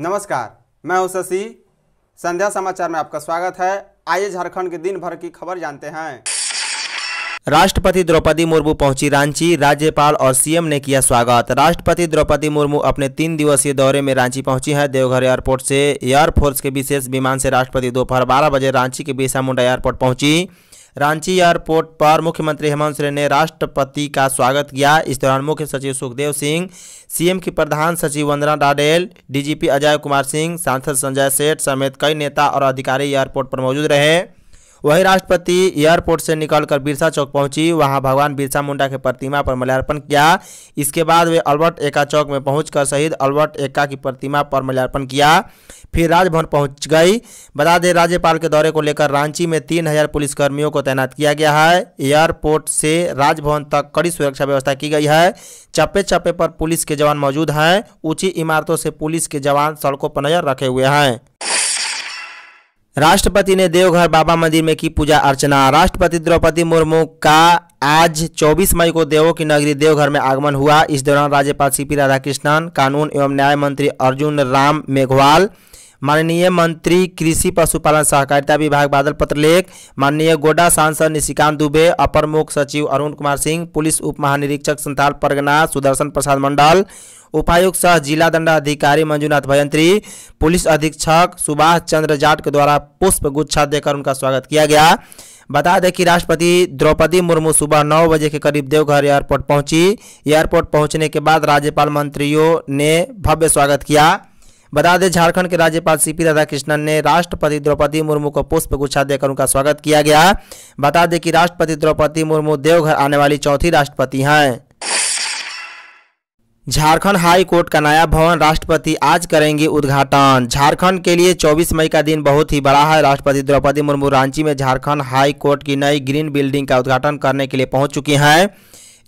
नमस्कार मैं हूं शशि संध्या समाचार में आपका स्वागत है आइए झारखंड के दिन भर की खबर जानते हैं राष्ट्रपति द्रौपदी मुर्मू पहुंची रांची राज्यपाल और सीएम ने किया स्वागत राष्ट्रपति द्रौपदी मुर्मू अपने तीन दिवसीय दौरे में रांची पहुंची हैं देवघर एयरपोर्ट से एयरफोर्स के विशेष विमान से राष्ट्रपति दोपहर बारह बजे रांची के बिरसा मुंडा एयरपोर्ट पहुंची रांची एयरपोर्ट पर मुख्यमंत्री हेमंत सोरेन ने राष्ट्रपति का स्वागत किया इस दौरान मुख्य सचिव सुखदेव सिंह सीएम की प्रधान सचिव वंदना डाडेल डीजीपी अजय कुमार सिंह सांसद संजय सेठ समेत कई नेता और अधिकारी एयरपोर्ट पर मौजूद रहे वही राष्ट्रपति एयरपोर्ट से निकलकर बिरसा चौक पहुंची वहां भगवान बिरसा मुंडा के प्रतिमा पर माल्यार्पण किया इसके बाद वे अल्बर्ट एक्का चौक में पहुंचकर शहीद अल्बर्ट एक्का की प्रतिमा पर माल्यार्पण किया फिर राजभवन पहुंच गई बता दें राज्यपाल के दौरे को लेकर रांची में तीन हजार पुलिसकर्मियों को तैनात किया गया है एयरपोर्ट से राजभवन तक कड़ी सुरक्षा व्यवस्था की गई है चप्पे चप्पे पर पुलिस के जवान मौजूद हैं ऊंची इमारतों से पुलिस के जवान सड़कों पर नजर रखे हुए हैं राष्ट्रपति ने देवघर बाबा मंदिर में की पूजा अर्चना राष्ट्रपति द्रौपदी मुर्मू का आज 24 मई को देवों की नगरी देवघर में आगमन हुआ इस दौरान राज्यपाल सी पी राधाकृष्णन कानून एवं न्याय मंत्री अर्जुन राम मेघवाल माननीय मंत्री कृषि पशुपालन सहकारिता विभाग बादल पत्र लेख माननीय गोडा सांसद निशिकांत दुबे अपर मुख्य सचिव अरुण कुमार सिंह पुलिस उप महानिरीक्षक संताल परगना सुदर्शन प्रसाद मंडल उपायुक्त सह जिला दंडाधिकारी मंजूनाथ भयंत्री पुलिस अधीक्षक सुभाष चंद्र जाट के द्वारा पुष्प गुच्छा देकर उनका स्वागत किया गया बता दें कि राष्ट्रपति द्रौपदी मुर्मू सुबह नौ बजे के करीब देवघर एयरपोर्ट पहुंची एयरपोर्ट पहुंचने के बाद राज्यपाल मंत्रियों ने भव्य स्वागत किया बता दें झारखंड के राज्यपाल सीपी राधाकृष्णन ने राष्ट्रपति द्रौपदी मुर्मू को पुष्प गुच्छा देकर उनका स्वागत किया गया बता दें कि राष्ट्रपति द्रौपदी मुर्मू देवघर आने वाली चौथी राष्ट्रपति हैं झारखंड हाई कोर्ट का नया भवन राष्ट्रपति आज करेंगे उद्घाटन झारखंड के लिए 24 मई का दिन बहुत ही बड़ा है राष्ट्रपति द्रौपदी मुर्मू रांची में झारखंड हाई कोर्ट की नई ग्रीन बिल्डिंग का उद्घाटन करने के लिए पहुंच चुकी हैं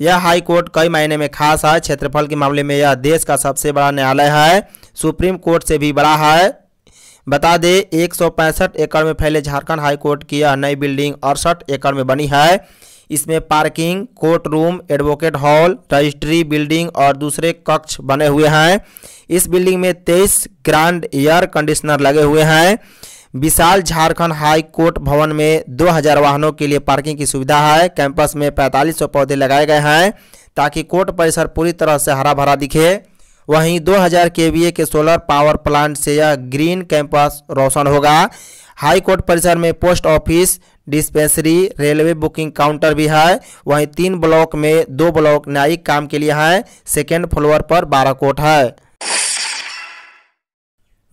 यह हाई कोर्ट कई महीने में खास है क्षेत्रफल के मामले में यह देश का सबसे बड़ा न्यायालय है सुप्रीम कोर्ट से भी बड़ा है बता दें एक एकड़ में फैले झारखंड हाई कोर्ट की यह नई बिल्डिंग अड़सठ एकड़ में बनी है इसमें parking court room advocate hall registry building और दूसरे कक्ष बने हुए हैं इस बिल्डिंग में तेईस ग्रांड एयर कंडीशनर लगे हुए हैं विशाल झारखंड हाई कोर्ट भवन में 2000 वाहनों के लिए पार्किंग की सुविधा है कैंपस में 4500 पौधे लगाए गए हैं ताकि कोर्ट परिसर पूरी तरह से हरा भरा दिखे वहीं 2000 केवीए के सोलर पावर प्लांट से यह ग्रीन कैंपस रोशन होगा हाई कोर्ट परिसर में post office dispensary railway booking counter भी है वहीं तीन ब्लॉक में दो ब्लॉक न्यायिक काम के लिए हैं सेकेंड फ्लोर पर बारह कोर्ट है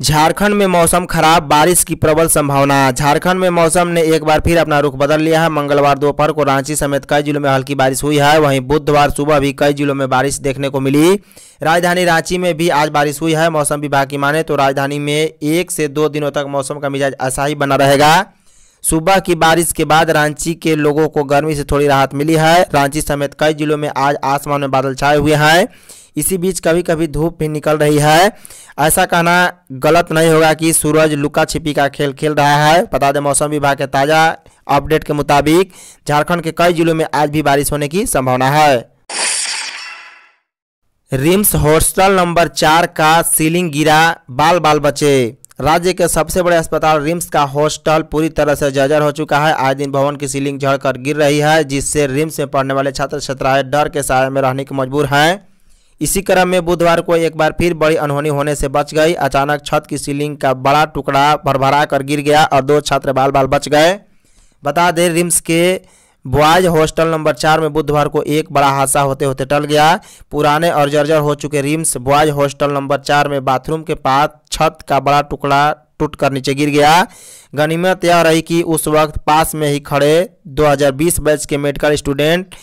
झारखंड में मौसम खराब बारिश की प्रबल संभावना झारखंड में मौसम ने एक बार फिर अपना रुख बदल लिया है मंगलवार दोपहर को रांची समेत कई जिलों में हल्की बारिश हुई है वहीं बुधवार सुबह भी कई जिलों में बारिश देखने को मिली राजधानी रांची में भी आज बारिश हुई है मौसम विभाग की माने तो राजधानी में एक से दो दिनों तक मौसम का मिजाज ऐसा बना रहेगा सुबह की बारिश के बाद रांची के लोगों को गर्मी से थोड़ी राहत मिली है रांची समेत कई जिलों में आज आसमान में बादल छाए हुए हैं इसी बीच कभी कभी धूप भी निकल रही है ऐसा कहना गलत नहीं होगा कि सूरज लुका छिपी का खेल खेल रहा है बता दें मौसम विभाग के ताज़ा अपडेट के मुताबिक झारखंड के कई जिलों में आज भी बारिश होने की संभावना है रिम्स हॉस्टल नंबर चार का सीलिंग गिरा बाल बाल बचे राज्य के सबसे बड़े अस्पताल रिम्स का हॉस्टल पूरी तरह से जर्जर हो चुका है आज दिन भवन की सीलिंग झड़कर गिर रही है जिससे रिम्स में पढ़ने वाले छात्र छात्राएं डर के साय में रहने के मजबूर हैं इसी क्रम में बुधवार को एक बार फिर बड़ी अनहोनी होने से बच गई अचानक छत की सीलिंग का बड़ा टुकड़ा भरभरा कर गिर गया और दो छात्र बाल बाल बच गए बता दें रिम्स के बॉयज हॉस्टल नंबर चार में बुधवार को एक बड़ा हादसा होते होते टल गया पुराने और जर्जर हो चुके रिम्स बॉयज हॉस्टल नंबर चार में बाथरूम के पास छत का बड़ा टुकड़ा टूट कर नीचे गिर गया गनीमत यह रही कि उस वक्त पास में ही खड़े 2020 बैच के मेडिकल स्टूडेंट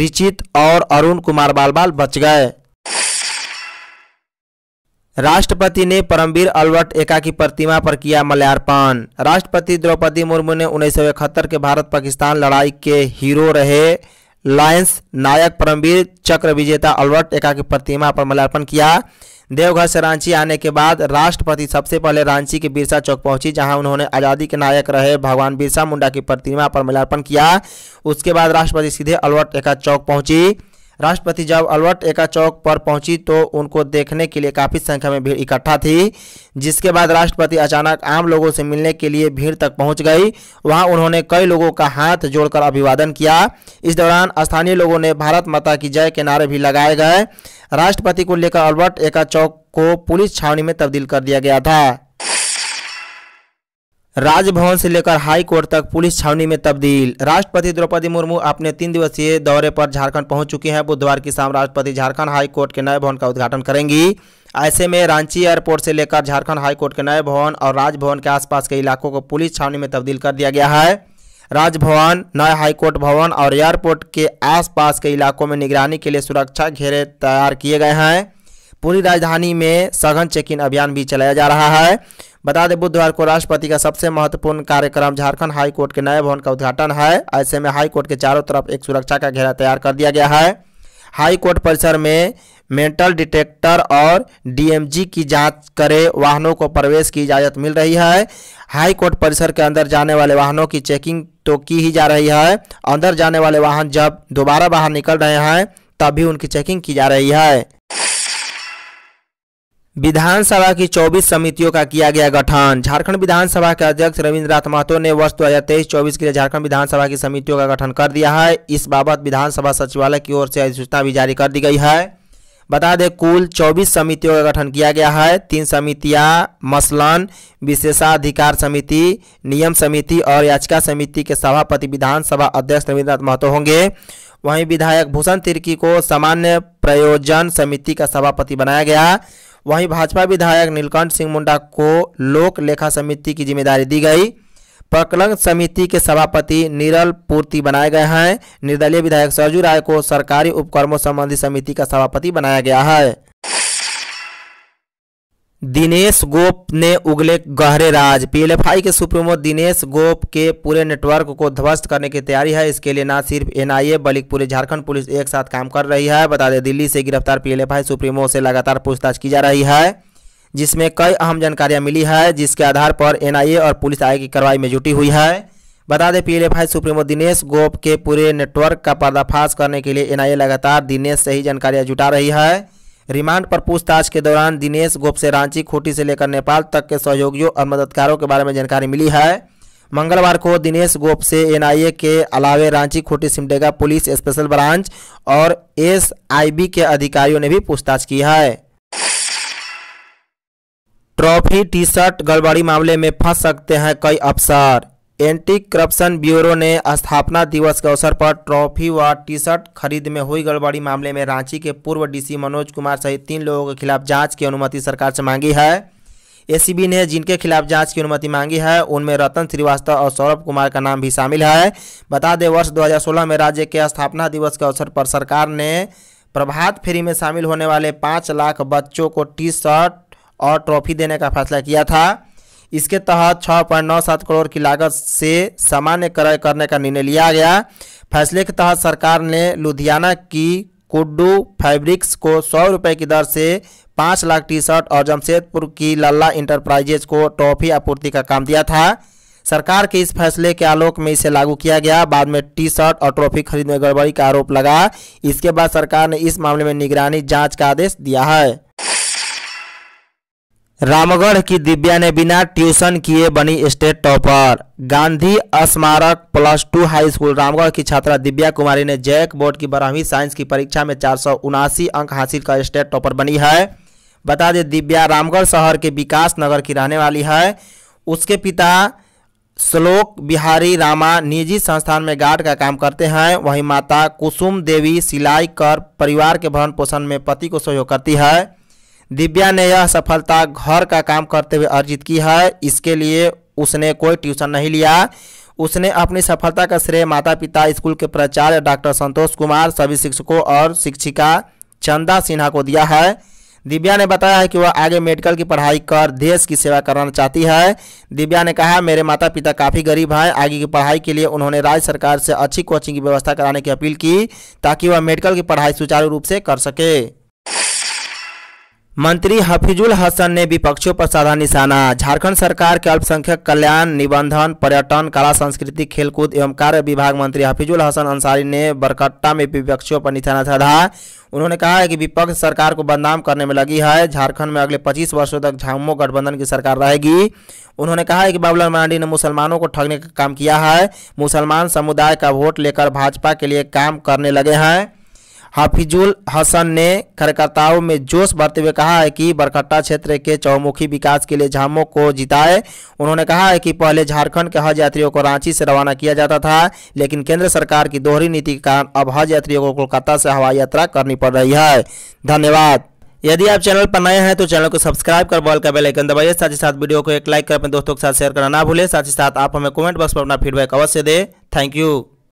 रिचित और अरुण कुमार बालबाल बच गए राष्ट्रपति ने परमवीर अल्बर्ट एका की प्रतिमा पर किया मल्यार्पण राष्ट्रपति द्रौपदी मुर्मू ने उन्नीस के भारत पाकिस्तान लड़ाई के हीरो रहे लायंस नायक परमवीर चक्र विजेता अल्बर्ट एका की प्रतिमा पर मल्यार्पण किया देवघर से रांची आने के बाद राष्ट्रपति सबसे पहले रांची के बिरसा चौक पहुंची जहां उन्होंने आज़ादी के नायक रहे भगवान बिरसा मुंडा की प्रतिमा पर मल्यार्पण किया उसके बाद राष्ट्रपति सीधे अल्बर्ट एका चौक पहुंची राष्ट्रपति जब अल्बर्ट एका चौक पर पहुंची तो उनको देखने के लिए काफ़ी संख्या में भीड़ इकट्ठा थी जिसके बाद राष्ट्रपति अचानक आम लोगों से मिलने के लिए भीड़ तक पहुंच गई वहां उन्होंने कई लोगों का हाथ जोड़कर अभिवादन किया इस दौरान स्थानीय लोगों ने भारत माता की जय के नारे भी लगाए गए राष्ट्रपति को लेकर अल्बर्ट एका चौक को पुलिस छावनी में तब्दील कर दिया गया था राजभवन से लेकर हाई कोर्ट तक पुलिस छावनी में तब्दील राष्ट्रपति द्रौपदी मुर्मू अपने तीन दिवसीय दौरे पर झारखंड पहुंच चुकी हैं बुधवार की शाम राष्ट्रपति झारखंड हाई कोर्ट के नए भवन का उद्घाटन करेंगी ऐसे में रांची एयरपोर्ट से लेकर झारखंड हाई कोर्ट के नए भवन और राजभवन के आसपास के इलाकों को पुलिस छावनी में तब्दील कर दिया गया है राजभवन नए हाईकोर्ट भवन और एयरपोर्ट के आसपास के इलाकों में निगरानी के लिए सुरक्षा घेरे तैयार किए गए हैं पूरी राजधानी में सघन चेक इन अभियान भी चलाया जा रहा है बता दें बुधवार को राष्ट्रपति का सबसे महत्वपूर्ण कार्यक्रम झारखंड हाई कोर्ट के नए भवन का उद्घाटन है ऐसे में हाई कोर्ट के चारों तरफ एक सुरक्षा का घेरा तैयार कर दिया गया है हाई कोर्ट परिसर में मेंटल डिटेक्टर और डीएमजी की जांच करे वाहनों को प्रवेश की इजाज़त मिल रही है हाई कोर्ट परिसर के अंदर जाने वाले वाहनों की चेकिंग तो की ही जा रही है अंदर जाने वाले वाहन जब दोबारा बाहर निकल रहे हैं तब भी उनकी चेकिंग की जा रही है विधानसभा की 24 समितियों का किया गया गठन झारखंड विधानसभा के अध्यक्ष रविंद्रनाथ महतो ने वर्ष दो हज़ार तेईस चौबीस के लिए झारखंड विधानसभा की समितियों का गठन कर दिया है इस बाबत विधानसभा सचिवालय की ओर से अधिसूचना भी जारी कर दी गई है बता दें कुल 24 समितियों का गठन किया गया है तीन समितियां मसलन विशेषाधिकार समिति नियम समिति और याचिका समिति के सभापति विधानसभा अध्यक्ष रविन्द्रनाथ महतो होंगे वहीं विधायक भूषण तिर्की को सामान्य प्रयोजन समिति का सभापति बनाया गया वहीं भाजपा विधायक नीलकंठ सिंह मुंडा को लोक लेखा समिति की जिम्मेदारी दी गई प्रकलन समिति के सभापति निरल पूर्ति बनाए गए हैं निर्दलीय विधायक सरजू राय को सरकारी उपक्रमों संबंधी समिति का सभापति बनाया गया है दिनेश गोप ने उगले गहरे राज पीएलएफआई के सुप्रीमो दिनेश गोप के पूरे नेटवर्क को ध्वस्त करने की तैयारी है इसके लिए ना सिर्फ एनआईए बल्कि पूरे झारखंड पुलिस एक साथ काम कर रही है बता दें दिल्ली से गिरफ्तार पीएलएफआई सुप्रीमो से लगातार पूछताछ की जा रही है जिसमें कई अहम जानकारियां मिली है जिसके आधार पर एन और पुलिस आयोग की कार्रवाई में जुटी हुई है बता दें पीएलएफआई सुप्रीमो दिनेश गोप के पूरे नेटवर्क का पर्दाफाश करने के लिए एनआईए लगातार दिनेश से ही जानकारियां जुटा रही है रिमांड पर पूछताछ के दौरान दिनेश गोप से रांची खूंटी से लेकर नेपाल तक के सहयोगियों और मददगारों के बारे में जानकारी मिली है मंगलवार को दिनेश गोप से एनआईए के अलावे Ranchi Khunti Simdega police special branch और एसआईबी के अधिकारियों ने भी पूछताछ की है ट्रॉफी टी शर्ट गड़बड़ी मामले में फंस सकते हैं कई अफसर एंटी करप्शन ब्यूरो ने स्थापना दिवस के अवसर पर ट्रॉफी व टी शर्ट खरीद में हुई गड़बड़ी मामले में रांची के पूर्व डीसी मनोज कुमार सहित तीन लोगों के खिलाफ जांच की अनुमति सरकार से मांगी है एसीबी ने जिनके खिलाफ जांच की अनुमति मांगी है उनमें रतन श्रीवास्तव और सौरभ कुमार का नाम भी शामिल है बता दें वर्ष दो में राज्य के स्थापना दिवस के अवसर पर सरकार ने प्रभात फेरी में शामिल होने वाले पाँच लाख बच्चों को टी शर्ट और ट्रॉफी देने का फैसला किया था इसके तहत छः पॉइंट नौ सात करोड़ की लागत से सामान्य क्रय करने का निर्णय लिया गया फैसले के तहत सरकार ने लुधियाना की कुड्डू फैब्रिक्स को सौ रुपये की दर से पाँच लाख टी शर्ट और जमशेदपुर की लल्ला इंटरप्राइजेज को टॉफी आपूर्ति का काम दिया था सरकार के इस फैसले के आलोक में इसे लागू किया गया बाद में टी शर्ट और ट्रॉफी खरीद में गड़बड़ी का आरोप लगा इसके बाद सरकार ने इस मामले में निगरानी जांच का आदेश दिया है रामगढ़ की दिव्या ने बिना ट्यूशन किए बनी स्टेट टॉपर गांधी स्मारक plus two high school Ramgarh की छात्रा दिव्या कुमारी ने जैक बोर्ड की बारहवीं साइंस की परीक्षा में चार अंक हासिल कर स्टेट टॉपर बनी है बता दें दिव्या रामगढ़ शहर के विकास नगर की रहने वाली है उसके पिता श्लोक बिहारी रामा निजी संस्थान में गार्ड का काम करते हैं वहीं माता कुसुम देवी सिलाई कर परिवार के भरण पोषण में पति को सहयोग करती है दिव्या ने यह सफलता घर का काम करते हुए अर्जित की है इसके लिए उसने कोई ट्यूशन नहीं लिया उसने अपनी सफलता का श्रेय माता पिता स्कूल के प्राचार्य डॉक्टर संतोष कुमार सभी शिक्षकों और शिक्षिका चंदा सिन्हा को दिया है दिव्या ने बताया है कि वह आगे मेडिकल की पढ़ाई कर देश की सेवा करना चाहती है दिव्या ने कहा मेरे माता पिता काफ़ी गरीब हैं आगे की पढ़ाई के लिए उन्होंने राज्य सरकार से अच्छी कोचिंग की व्यवस्था कराने की अपील की ताकि वह मेडिकल की पढ़ाई सुचारू रूप से कर सके मंत्री हफीजुल हसन ने विपक्षियों पर साधा निशाना झारखंड सरकार के अल्पसंख्यक कल्याण निबंधन पर्यटन कला संस्कृति खेलकूद एवं कार्य विभाग मंत्री हफीजुल हसन अंसारी ने बरकट्टा में विपक्षियों पर निशाना साधा उन्होंने कहा है कि विपक्ष सरकार को बदनाम करने में लगी है झारखंड में अगले 25 वर्षों तक झामुमो गठबंधन की सरकार रहेगी उन्होंने कहा है कि बाबूलाल मरांडी ने मुसलमानों को ठगने का काम किया है मुसलमान समुदाय का वोट लेकर भाजपा के लिए काम करने लगे हैं हाफिजुल हसन ने कार्यकर्ताओं में जोश भरते हुए कहा है कि बरकट्टा क्षेत्र के चौमुखी विकास के लिए झामों को जिताए उन्होंने कहा है कि पहले झारखंड के हज यात्रियों को रांची से रवाना किया जाता था लेकिन केंद्र सरकार की दोहरी नीति के कारण अब हज यात्रियों को कोलकाता से हवाई यात्रा करनी पड़ रही है धन्यवाद यदि आप चैनल पर नए हैं तो चैनल को सब्सक्राइब कर बॉल का बेल आइकन दबाइए साथ ही साथ वीडियो को एक लाइक कर अपने दोस्तों के साथ शेयर करना ना भूलें साथ ही साथ आप हमें कमेंट बॉक्स पर अपना फीडबैक अवश्य दें थैंक यू